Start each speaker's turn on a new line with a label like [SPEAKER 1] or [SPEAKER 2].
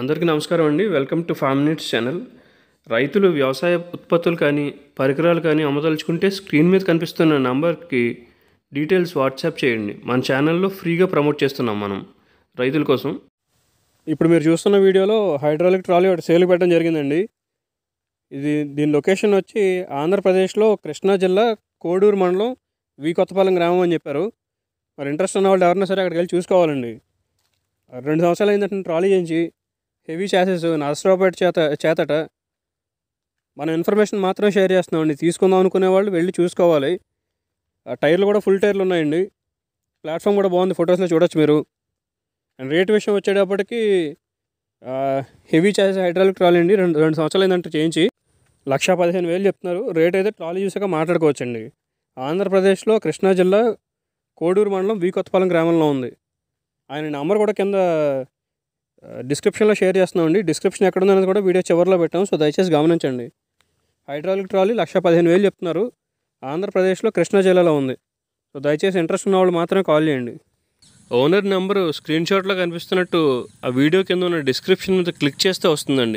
[SPEAKER 1] అందరికీ నమస్కారం అండి welcome to five minutes channel రైతులు వ్యవసాయ ఉత్పత్తులు కానీ పరికరాలు కానీ అమ్మదలుచుకుంటే స్క్రీన్ మీద కనిపిస్తున్న నంబర్కి డీటెయిల్స్ వాట్సాప్ చేయండి మన ఛానల్లో ఫ్రీగా ప్రమోట్ చేస్తున్నాం మనం రైతుల కోసం ఇప్పుడు మీరు చూస్తున్న వీడియోలో హైడ్రాలిక్ ట్రాలీ ఒకటి సేల్ పెట్టడం జరిగిందండి ఇది దీని లొకేషన్ వచ్చి ఆంధ్రప్రదేశ్లో కృష్ణా జిల్లా కోడూరు మండలం వి కొత్తపాలెం గ్రామం అని చెప్పారు మరి ఇంట్రెస్ట్ ఉన్న వాళ్ళు ఎవరైనా సరే అక్కడికి వెళ్ళి చూసుకోవాలండి రెండు సంవత్సరాలు అయిందంటే ట్రాలీ చేయించి హెవీ ఛాసెస్ నరసరావుపేట చేత చేతట మనం ఇన్ఫర్మేషన్ మాత్రం షేర్ చేస్తున్నామండి తీసుకుందాం అనుకునే వాళ్ళు వెళ్ళి చూసుకోవాలి టైర్లు కూడా ఫుల్ టైర్లు ఉన్నాయండి ప్లాట్ఫామ్ కూడా బాగుంది ఫొటోస్లో చూడొచ్చు మీరు అండ్ రేట్ విషయం వచ్చేటప్పటికి హెవీ ఛాసెస్ హైడ్రాలిక్ ట్రాలీ అండి రెండు రెండు సంవత్సరాలు ఏంటంటే చేయించి లక్ష పదిహేను వేలు చెప్తున్నారు రేట్ అయితే ట్రాలీ చూసాక మాట్లాడుకోవచ్చండి ఆంధ్రప్రదేశ్లో కృష్ణా జిల్లా కోడూరు మండలం కొత్తపాలెం గ్రామంలో ఉంది ఆయన నెంబర్ కూడా కింద డిస్క్రిప్షన్లో షేర్ అండి డిస్క్రిప్షన్ ఎక్కడ ఉందనేది కూడా వీడియో చివరిలో పెట్టాము సో దయచేసి గమనించండి హైడ్రాలిక్ ట్రాలీ లక్ష పదిహేను వేలు చెప్తున్నారు ఆంధ్రప్రదేశ్లో కృష్ణా జిల్లాలో ఉంది సో దయచేసి ఇంట్రెస్ట్ ఉన్న వాళ్ళు మాత్రమే కాల్ చేయండి ఓనర్ నెంబరు స్క్రీన్షాట్లో కనిపిస్తున్నట్టు ఆ వీడియో కింద ఉన్న డిస్క్రిప్షన్ మీద క్లిక్ చేస్తే వస్తుందండి